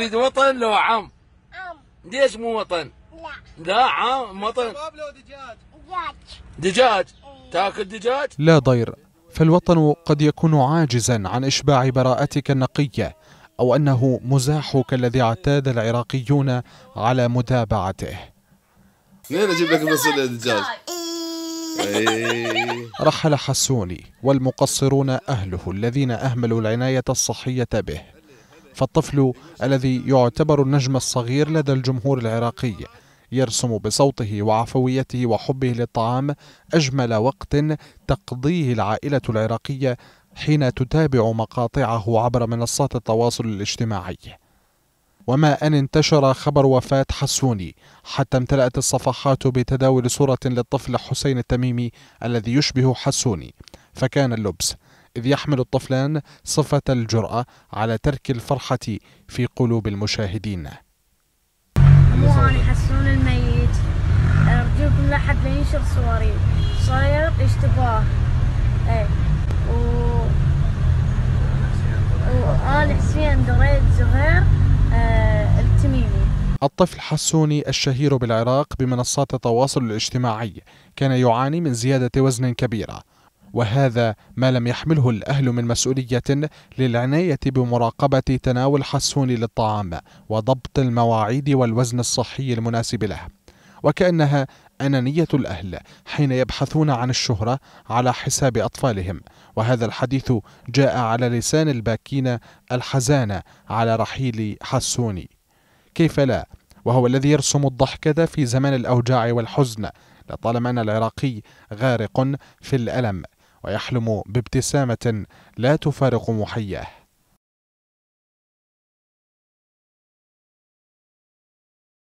تريد وطن لو عم عم ليش مو وطن؟ لا لا عم وطن لو دجاج دجاج إيه. تاكل دجاج؟ لا ضير فالوطن قد يكون عاجزا عن إشباع براءتك النقية أو أنه مزاحك الذي اعتاد العراقيون على متابعته منين أجيب لك فصل الدجاج؟ إيه. إيه. رحل حسوني والمقصرون أهله الذين أهملوا العناية الصحية به فالطفل الذي يعتبر النجم الصغير لدى الجمهور العراقي يرسم بصوته وعفويته وحبه للطعام أجمل وقت تقضيه العائلة العراقية حين تتابع مقاطعه عبر منصات التواصل الاجتماعي وما أن انتشر خبر وفاة حسوني حتى امتلأت الصفحات بتداول صورة للطفل حسين التميمي الذي يشبه حسوني فكان اللبس إذ يحمل الطفلان صفة الجرأة على ترك الفرحة في قلوب المشاهدين يبغون يحسون الميت أرجوكم لا حد لا ينشر صوري صاير اشتباه اي و... وآل حسين دريد زهير آه، التميمي الطفل حسوني الشهير بالعراق بمنصات التواصل الاجتماعي كان يعاني من زيادة وزن كبيرة وهذا ما لم يحمله الأهل من مسؤولية للعناية بمراقبة تناول حسون للطعام وضبط المواعيد والوزن الصحي المناسب له وكأنها أنانية الأهل حين يبحثون عن الشهرة على حساب أطفالهم وهذا الحديث جاء على لسان الباكين الحزانة على رحيل حسوني كيف لا وهو الذي يرسم الضحكة في زمن الأوجاع والحزن لطالما أن العراقي غارق في الألم ويحلم بابتسامة لا تفارق محياه